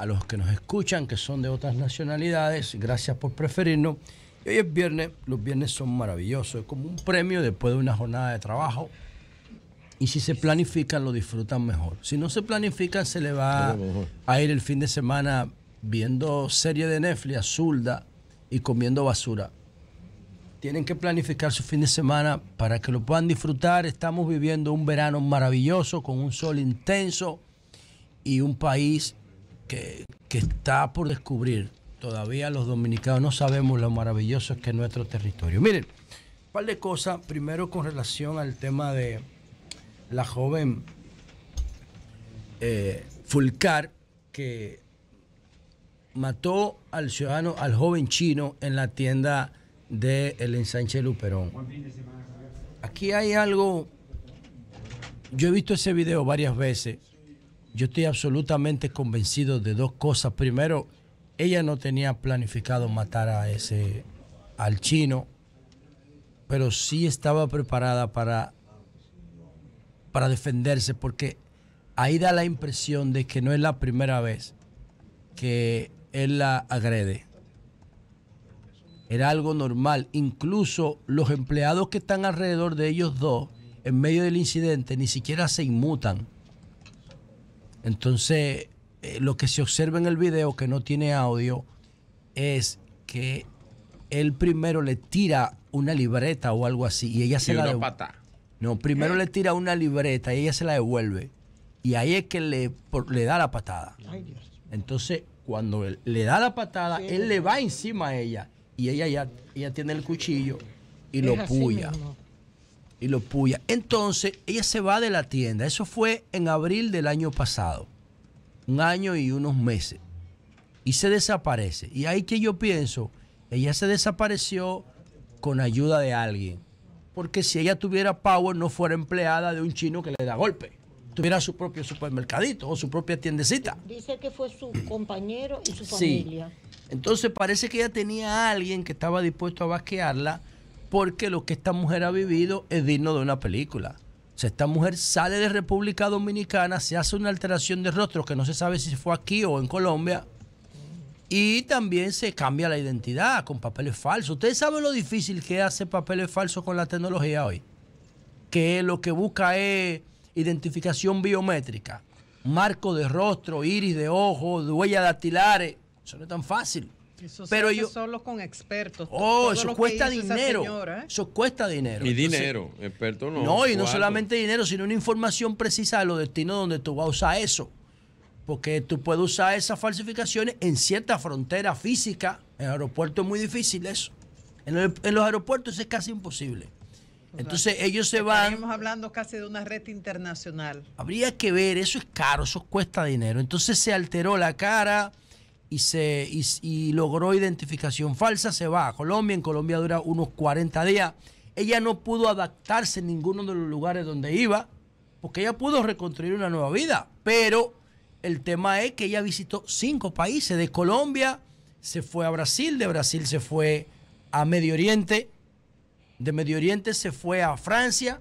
a los que nos escuchan, que son de otras nacionalidades, gracias por preferirnos. hoy es viernes, los viernes son maravillosos, es como un premio después de una jornada de trabajo. Y si se planifican, lo disfrutan mejor. Si no se planifican, se le va a ir el fin de semana viendo serie de Netflix, Zulda y comiendo basura. Tienen que planificar su fin de semana para que lo puedan disfrutar. Estamos viviendo un verano maravilloso con un sol intenso y un país que, está por descubrir. Todavía los dominicanos no sabemos lo maravilloso que es nuestro territorio. Miren, un par de cosas. Primero con relación al tema de la joven eh, Fulcar, que mató al ciudadano, al joven chino en la tienda de el ensanche Luperón. Aquí hay algo, yo he visto ese video varias veces yo estoy absolutamente convencido de dos cosas. Primero, ella no tenía planificado matar a ese al chino, pero sí estaba preparada para para defenderse porque ahí da la impresión de que no es la primera vez que él la agrede. Era algo normal. Incluso los empleados que están alrededor de ellos dos, en medio del incidente, ni siquiera se inmutan entonces, eh, lo que se observa en el video que no tiene audio es que él primero le tira una libreta o algo así y ella se la No, primero le tira una libreta y ella se la devuelve. Y ahí es que le, le da la patada. Entonces, cuando le da la patada, él le va encima a ella y ella ya ella tiene el cuchillo y lo puya y lo puya. Entonces, ella se va de la tienda. Eso fue en abril del año pasado. Un año y unos meses. Y se desaparece. Y ahí que yo pienso, ella se desapareció con ayuda de alguien. Porque si ella tuviera power, no fuera empleada de un chino que le da golpe. Tuviera su propio supermercadito o su propia tiendecita. Dice que fue su compañero y su familia. Entonces parece que ella tenía a alguien que estaba dispuesto a basquearla porque lo que esta mujer ha vivido es digno de una película. esta mujer sale de República Dominicana, se hace una alteración de rostro que no se sabe si fue aquí o en Colombia, y también se cambia la identidad con papeles falsos. Ustedes saben lo difícil que hace papeles falsos con la tecnología hoy, que lo que busca es identificación biométrica, marco de rostro, iris de ojo, huella dactilares. Eso no es tan fácil pero yo solo con expertos. Oh, eso cuesta dinero. ¿eh? Eso cuesta dinero. Y dinero, experto no. No, y no solamente dinero, sino una información precisa de los destinos donde tú vas a usar eso. Porque tú puedes usar esas falsificaciones en cierta frontera física. En aeropuertos es muy difícil eso. En, los aeropuertos es casi imposible. Entonces ellos se van. Estamos hablando casi de una red internacional. Habría que ver, eso es caro, eso cuesta dinero. Entonces se alteró la cara, y, se, y, logró identificación falsa, se va a Colombia. En Colombia dura unos 40 días. Ella no pudo adaptarse en ninguno de los lugares donde iba, porque ella pudo reconstruir una nueva vida. Pero el tema es que ella visitó cinco países. De Colombia se fue a Brasil, de Brasil se fue a Medio Oriente, de Medio Oriente se fue a Francia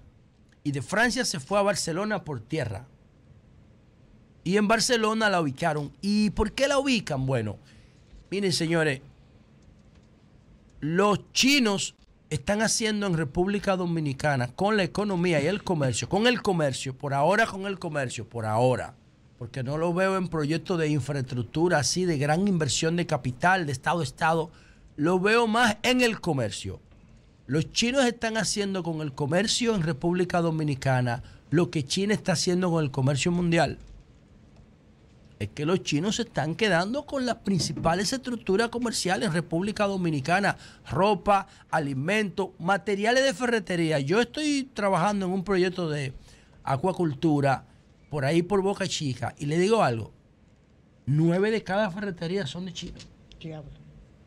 y de Francia se fue a Barcelona por tierra. Y en Barcelona la ubicaron. ¿Y por qué la ubican? Bueno, miren señores, los chinos están haciendo en República Dominicana con la economía y el comercio, con el comercio, por ahora con el comercio, por ahora, porque no lo veo en proyectos de infraestructura así, de gran inversión de capital, de Estado a Estado, lo veo más en el comercio. Los chinos están haciendo con el comercio en República Dominicana lo que China está haciendo con el comercio mundial es que los chinos se están quedando con las principales estructuras comerciales en República Dominicana, ropa, alimentos, materiales de ferretería. Yo estoy trabajando en un proyecto de acuacultura por ahí por Boca Chica y le digo algo, nueve de cada ferretería son de China.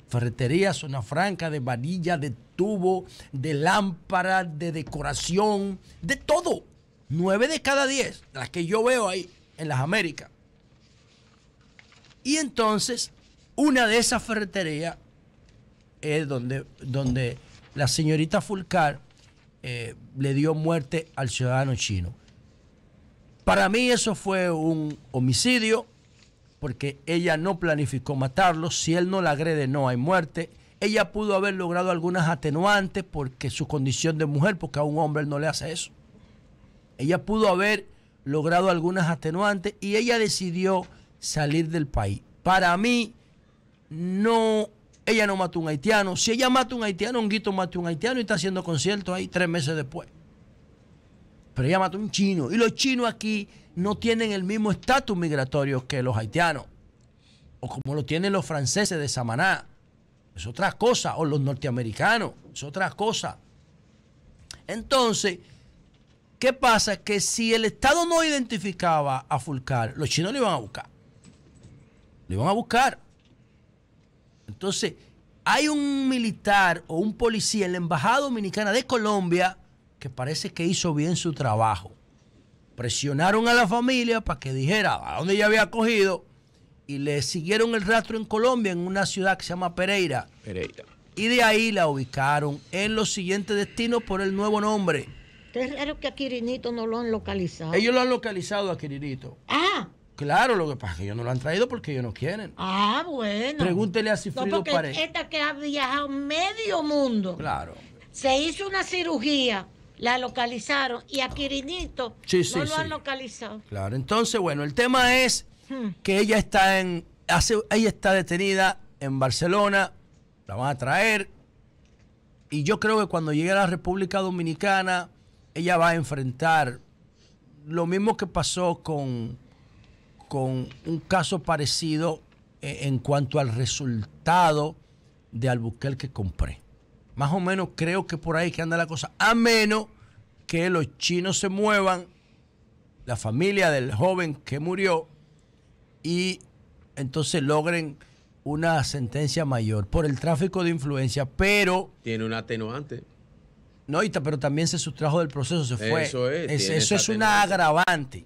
Ferretería, zona franca, de varilla, de tubo, de lámpara, de decoración, de todo. Nueve de cada diez, las que yo veo ahí en las Américas. Y entonces, una de esas ferreterías es donde, donde la señorita Fulcar eh, le dio muerte al ciudadano chino. Para mí eso fue un homicidio, porque ella no planificó matarlo, si él no la agrede no hay muerte. Ella pudo haber logrado algunas atenuantes porque su condición de mujer, porque a un hombre no le hace eso. Ella pudo haber logrado algunas atenuantes y ella decidió salir del país. Para mí, no, ella no mató a un haitiano. Si ella mata a un haitiano, un guito mató a un haitiano y está haciendo concierto ahí tres meses después. Pero ella mató a un chino. Y los chinos aquí no tienen el mismo estatus migratorio que los haitianos. O como lo tienen los franceses de Samaná. Es otra cosa. O los norteamericanos. Es otra cosa. Entonces, ¿qué pasa? Que si el Estado no identificaba a Fulcar, los chinos le iban a buscar. Le iban a buscar. Entonces, hay un militar o un policía en la Embajada Dominicana de Colombia que parece que hizo bien su trabajo. Presionaron a la familia para que dijera a dónde ella había cogido y le siguieron el rastro en Colombia, en una ciudad que se llama Pereira. Pereira. Y de ahí la ubicaron en los siguientes destinos por el nuevo nombre. Es raro que a Quirinito no lo han localizado. Ellos lo han localizado a Quirinito. Ah. Claro, lo que pasa es que ellos no lo han traído porque ellos no quieren. Ah, bueno. Pregúntele a Cifrido no, porque Esta que ha viajado medio mundo. Claro. Se hizo una cirugía, la localizaron y a Quirinito no lo han localizado. Claro, entonces, bueno, el tema es hmm. que ella está en. Hace, ella está detenida en Barcelona, la van a traer. Y yo creo que cuando llegue a la República Dominicana, ella va a enfrentar lo mismo que pasó con con un caso parecido eh, en cuanto al resultado de Albuquerque que compré. Más o menos creo que por ahí que anda la cosa. A menos que los chinos se muevan, la familia del joven que murió, y entonces logren una sentencia mayor por el tráfico de influencia, pero... Tiene un atenuante. No, pero también se sustrajo del proceso, se fue. Eso es. eso es una agravante.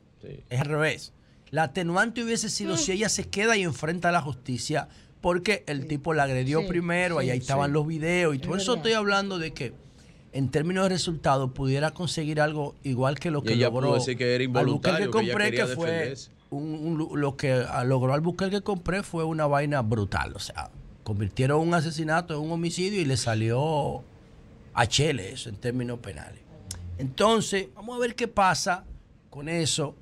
Es al revés. La atenuante hubiese sido mm. si ella se queda y enfrenta a la justicia porque el tipo la agredió primero, ahí estaban los videos y todo eso estoy hablando de que en términos de resultados pudiera conseguir algo igual que lo que logró. Decir que que compré que, fue lo que ah, logró al buscar que compré fue una vaina brutal, o sea, convirtieron un asesinato en un homicidio y le salió a Chele eso en términos penales. Entonces, vamos a ver qué pasa con eso.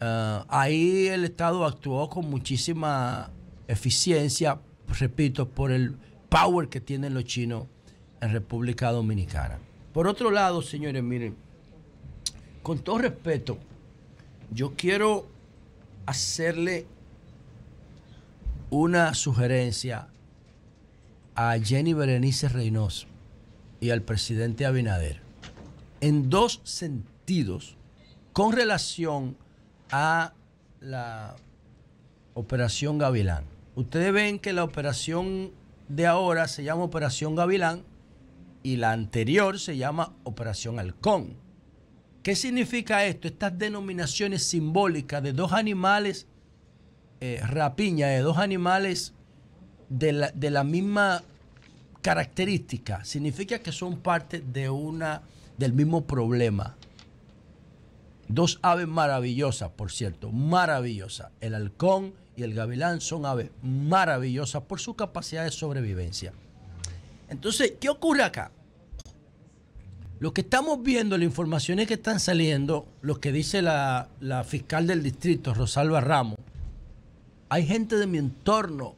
Ah, ahí el Estado actuó con muchísima eficiencia, repito, por el power que tienen los chinos en República Dominicana. Por otro lado, señores, miren, con todo respeto, yo quiero hacerle una sugerencia a Jenny Berenice Reynoso y al presidente Abinader en dos sentidos con relación a la Operación Gavilán. Ustedes ven que la operación de ahora se llama Operación Gavilán y la anterior se llama Operación Halcón. ¿Qué significa esto? Estas denominaciones simbólicas de dos animales, eh, rapiña, de dos animales de la, de la, misma característica, significa que son parte de una, del mismo problema. Dos aves maravillosas, por cierto, maravillosas. El halcón y el gavilán son aves maravillosas por su capacidad de sobrevivencia. Entonces, ¿qué ocurre acá? Lo que estamos viendo, las informaciones que están saliendo, lo que dice la, fiscal del distrito, Rosalba Ramos, hay gente de mi entorno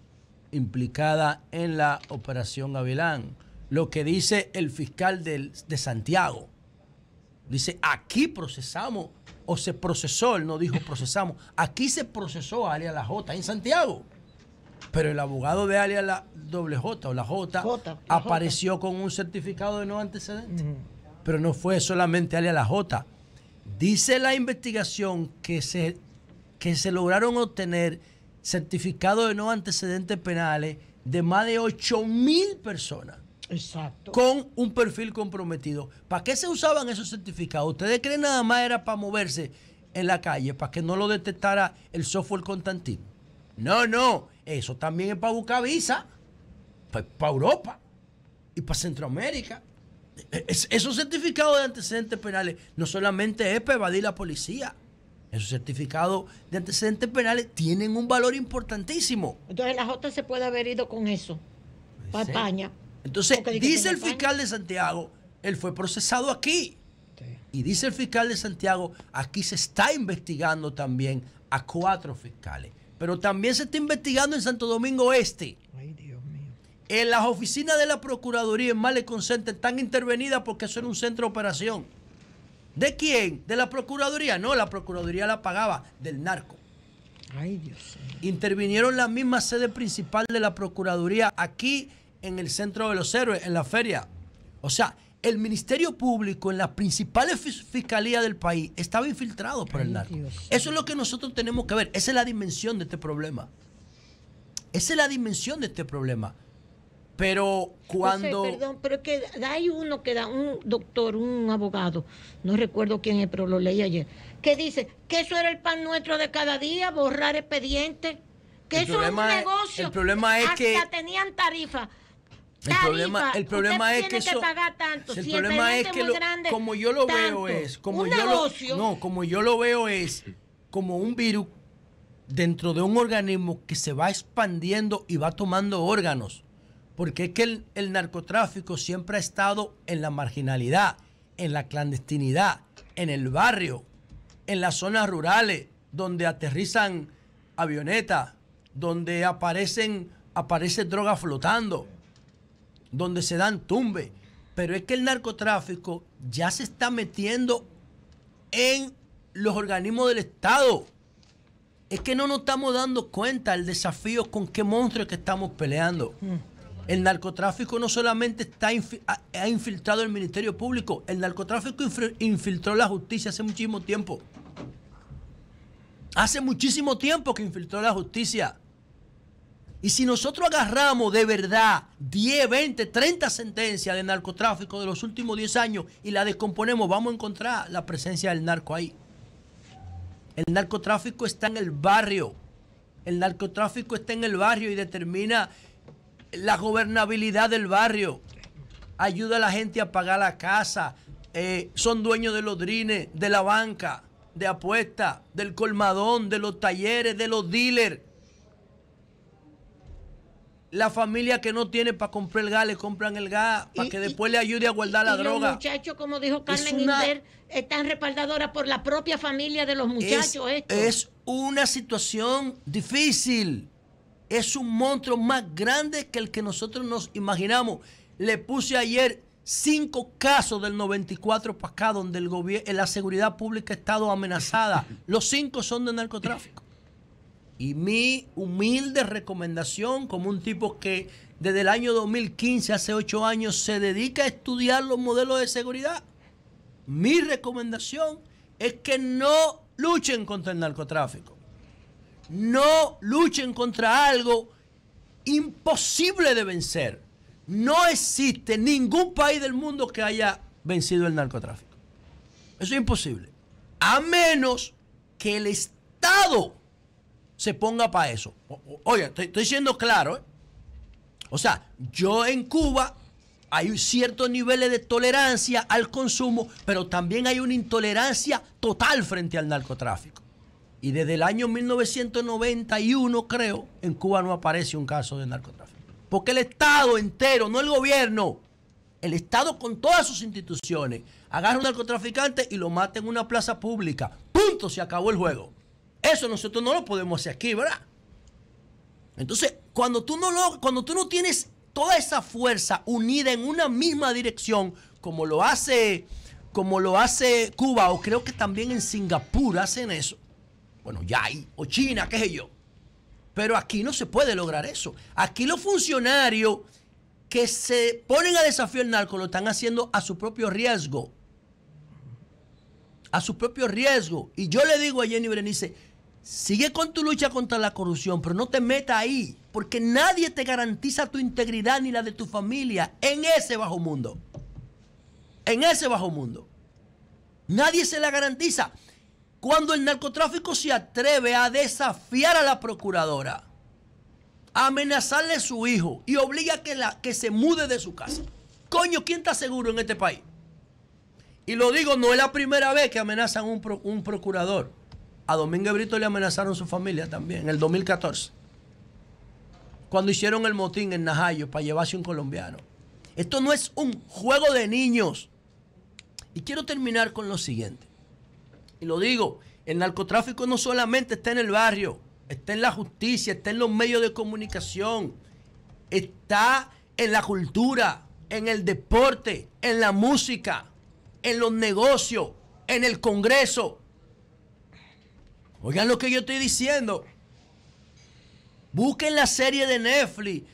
implicada en la operación Gavilán. Lo que dice el fiscal de Santiago. Dice, aquí procesamos o se procesó, él no dijo procesamos. Aquí se procesó a Alia la J en Santiago. Pero el abogado de Alia la doble o la J, apareció con un certificado de no antecedentes Pero no fue solamente Alia la J. Dice la investigación que se, que se lograron obtener certificados de no antecedentes penales de más de 8 mil personas. Exacto. Con un perfil comprometido. ¿Para qué se usaban esos certificados? ¿Ustedes creen nada más era para moverse en la calle, para que no lo detectara el software Constantino? No, no. Eso también es para buscar visa, pues para Europa y para Centroamérica. E-, esos certificados de antecedentes penales no solamente es para evadir la policía. Esos certificados de antecedentes penales tienen un valor importantísimo. Entonces la J se puede haber ido con eso. Para España. Entonces, dice el fiscal de Santiago, él fue procesado aquí. Y dice el fiscal de Santiago, aquí se está investigando también a cuatro fiscales. Pero también se está investigando en Santo Domingo Este. Ay, Dios mío. En las oficinas de la Procuraduría en Malecon Center están intervenidas porque eso era un centro de operación. ¿De quién? ¿De la Procuraduría? No, la Procuraduría la pagaba del narco. Ay, Dios. Intervinieron la misma sede principal de la Procuraduría aquí en el Centro de los Héroes, en la feria. O sea, el Ministerio Público en las principales fiscalías del país estaba infiltrado por el narco. Eso es lo que nosotros tenemos que ver. Esa es la dimensión de este problema. Esa es la dimensión de este problema. Pero cuando. perdón, pero que hay uno que da, un doctor, un abogado, no recuerdo quién es, pero lo leí ayer, que dice que eso era el pan nuestro de cada día, borrar expedientes, que eso era un negocio. el problema es Hasta que. tenían tarifa el problema, es que, eso, tanto. El, problema es que como yo lo veo es como un yo no, como yo lo veo es como un virus dentro de un organismo que se va expandiendo y va tomando órganos. Porque es que el, narcotráfico siempre ha estado en la marginalidad, en la clandestinidad, en el barrio, en las zonas rurales, donde aterrizan avionetas, donde aparecen, aparece droga flotando donde se dan tumbe. Pero es que el narcotráfico ya se está metiendo en los organismos del Estado. Es que no nos estamos dando cuenta el desafío con qué monstruo que estamos peleando. Hmm. El narcotráfico no solamente está ha infiltrado el Ministerio Público, el narcotráfico infiltró la justicia hace muchísimo tiempo. Hace muchísimo tiempo que infiltró la justicia. Y si nosotros agarramos de verdad 10, 20, 30 sentencias de narcotráfico de los últimos 10 años y la descomponemos, vamos a encontrar la presencia del narco ahí. El narcotráfico está en el barrio. El narcotráfico está en el barrio y determina la gobernabilidad del barrio. Ayuda a la gente a pagar la casa. Eh, son dueños de los drines, de la banca, de apuestas, del colmadón, de los talleres, de los dealers la familia que no tiene para comprar el gas, le compran el gas para que después le ayude a guardar la droga. Los muchachos, como dijo Carmen es están respaldadoras por la propia familia de los muchachos. Es, es una situación difícil. Es un monstruo más grande que el que nosotros nos imaginamos. Le puse ayer cinco casos del 94 para acá donde el la seguridad pública ha estado amenazada. Los cinco son de narcotráfico. Y mi humilde recomendación como un tipo que desde el año 2015, hace ocho años, se dedica a estudiar los modelos de seguridad, mi recomendación es que no luchen contra el narcotráfico. No luchen contra algo imposible de vencer. No existe ningún país del mundo que haya vencido el narcotráfico. Eso es imposible. A menos que el Estado se ponga para eso. Oye, estoy, siendo claro. ¿eh? O sea, yo en Cuba hay ciertos niveles de tolerancia al consumo, pero también hay una intolerancia total frente al narcotráfico. Y desde el año 1991, creo, en Cuba no aparece un caso de narcotráfico. Porque el Estado entero, no el gobierno, el Estado con todas sus instituciones, agarra a un narcotraficante y lo mata en una plaza pública. Punto, se acabó el juego. Eso nosotros no lo podemos hacer aquí, ¿verdad? Entonces, cuando tú no, lo, cuando tú no tienes toda esa fuerza unida en una misma dirección, como lo hace como lo hace Cuba o creo que también en Singapur hacen eso. Bueno, ya hay, o China, qué sé yo. Pero aquí no se puede lograr eso. Aquí los funcionarios que se ponen a desafiar el narco lo están haciendo a su propio riesgo. A su propio riesgo. Y yo le digo a Jenny Berenice, Sigue con tu lucha contra la corrupción, pero no te metas ahí, porque nadie te garantiza tu integridad ni la de tu familia en ese bajo mundo. En ese bajo mundo. Nadie se la garantiza. Cuando el narcotráfico se atreve a desafiar a la procuradora, a amenazarle a su hijo y obliga a que, la, que se mude de su casa. Coño, ¿quién está seguro en este país? Y lo digo, no es la primera vez que amenazan un, un procurador. A Domingo Brito le amenazaron su familia también, en el 2014. Cuando hicieron el motín en Najayo para llevarse un colombiano. Esto no es un juego de niños. Y quiero terminar con lo siguiente. Y lo digo, el narcotráfico no solamente está en el barrio, está en la justicia, está en los medios de comunicación, está en la cultura, en el deporte, en la música, en los negocios, en el Congreso, Oigan lo que yo estoy diciendo. Busquen la serie de Netflix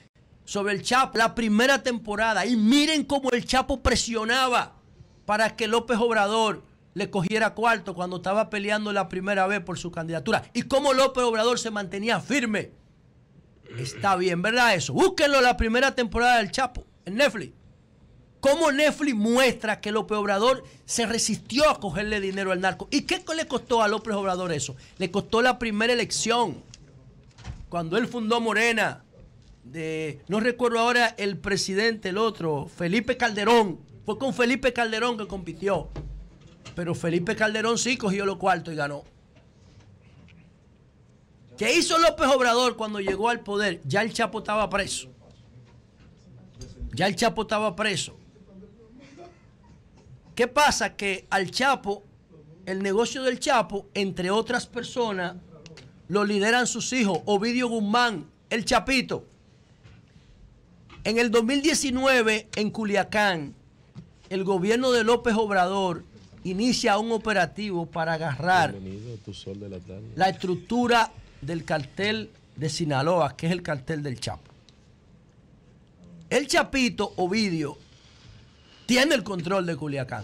sobre el Chapo, la primera temporada, y miren cómo el Chapo presionaba para que López Obrador le cogiera cuarto cuando estaba peleando la primera vez por su candidatura. Y cómo López Obrador se mantenía firme. Está bien, ¿verdad eso? Búsquenlo la primera temporada del Chapo en Netflix cómo Netflix muestra que López Obrador se resistió a cogerle dinero al narco. ¿Y qué le costó a López Obrador eso? Le costó la primera elección, cuando él fundó Morena. De, no recuerdo ahora el presidente, el otro, Felipe Calderón. Fue con Felipe Calderón que compitió. Pero Felipe Calderón sí cogió lo cuarto y ganó. ¿Qué hizo López Obrador cuando llegó al poder? Ya el Chapo estaba preso. Ya el Chapo estaba preso. ¿Qué pasa? Que al Chapo, el negocio del Chapo, entre otras personas, lo lideran sus hijos. Ovidio Guzmán, el Chapito. En el 2019, en Culiacán, el gobierno de López Obrador inicia un operativo para agarrar la estructura del cartel de Sinaloa, que es el cartel del Chapo. El Chapito Ovidio tiene el control de Culiacán.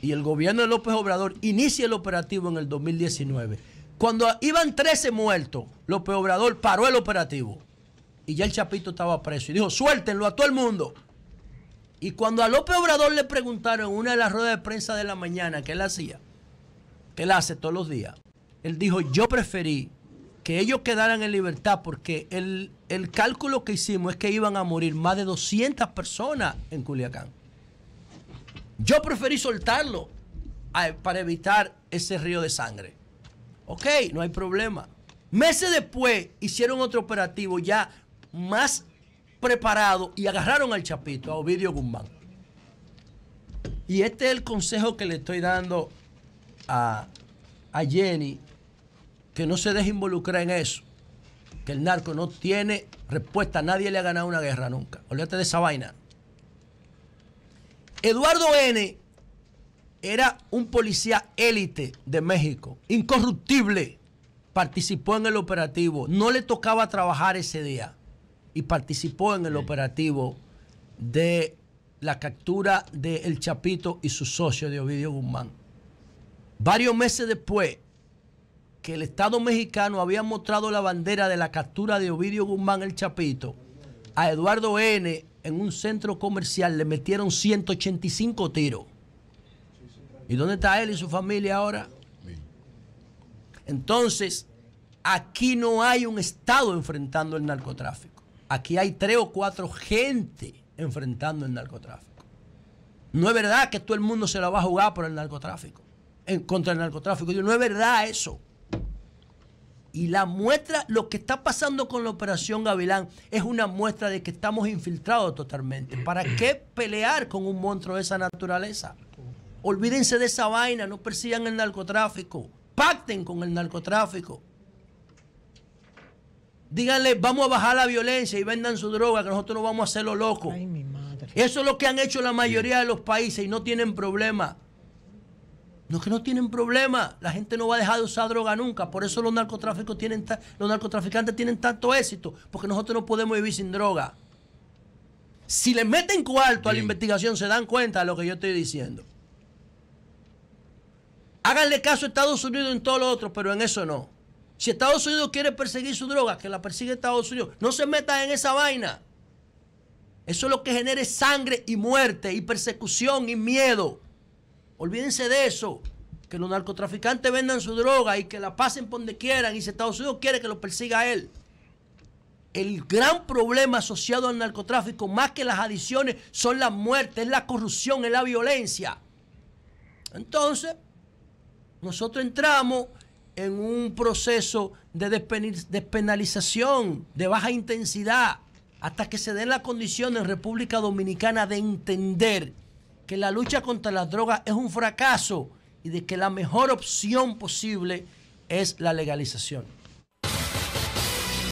Y el gobierno de López Obrador inicia el operativo en el 2019. Cuando iban 13 muertos, López Obrador paró el operativo. Y ya el Chapito estaba preso. Y dijo, suéltenlo a todo el mundo. Y cuando a López Obrador le preguntaron en una de las ruedas de prensa de la mañana ¿qué él hacía, que él hace todos los días, él dijo, yo preferí que ellos quedaran en libertad porque el, cálculo que hicimos es que iban a morir más de 200 personas en Culiacán. Yo preferí soltarlo para evitar ese río de sangre. Ok, no hay problema. Meses después hicieron otro operativo ya más preparado y agarraron al chapito, a Ovidio Guzmán. Y este es el consejo que le estoy dando a, a Jenny que no se deje involucrar en eso. Que el narco no tiene respuesta. Nadie le ha ganado una guerra nunca. Olvídate de esa vaina. Eduardo N. era un policía élite de México, incorruptible. Participó en el operativo. No le tocaba trabajar ese día. Y participó en el operativo de la captura de El Chapito y su socio de Ovidio Guzmán. Varios meses después, que el Estado mexicano había mostrado la bandera de la captura de Ovidio Guzmán el Chapito, a Eduardo N. en un centro comercial le metieron 185 tiros. ¿Y dónde está él y su familia ahora? Entonces, aquí no hay un Estado enfrentando el narcotráfico. Aquí hay tres o cuatro gente enfrentando el narcotráfico. No es verdad que todo el mundo se la va a jugar por el narcotráfico, en, contra el narcotráfico. no es verdad eso. Y la muestra, lo que está pasando con la operación Gavilán es una muestra de que estamos infiltrados totalmente. ¿Para qué pelear con un monstruo de esa naturaleza? Olvídense de esa vaina, no persigan el narcotráfico, pacten con el narcotráfico. Díganle, vamos a bajar la violencia y vendan su droga, que nosotros no vamos a hacerlo loco. Ay, Eso es lo que han hecho la mayoría de los países y no tienen problema. No es que no tienen problema, la gente no va a dejar de usar droga nunca, por eso los, narcotráficos tienen los narcotraficantes tienen tanto éxito, porque nosotros no podemos vivir sin droga. Si le meten cuarto a la investigación, se dan cuenta de lo que yo estoy diciendo. Háganle caso a Estados Unidos en todo lo otro, pero en eso no. Si Estados Unidos quiere perseguir su droga, que la persigue Estados Unidos, no se meta en esa vaina. Eso es lo que genere sangre y muerte y persecución y miedo. Olvídense de eso. Que los narcotraficantes vendan su droga y que la pasen por donde quieran. Y si Estados Unidos quiere que lo persiga él. El gran problema asociado al narcotráfico, más que las adiciones, son las muertes, es la corrupción, es la violencia. Entonces, nosotros entramos en un proceso de despenalización de baja intensidad hasta que se den las condiciones en República Dominicana de entender que la lucha contra las drogas es un fracaso y de que la mejor opción posible es la legalización.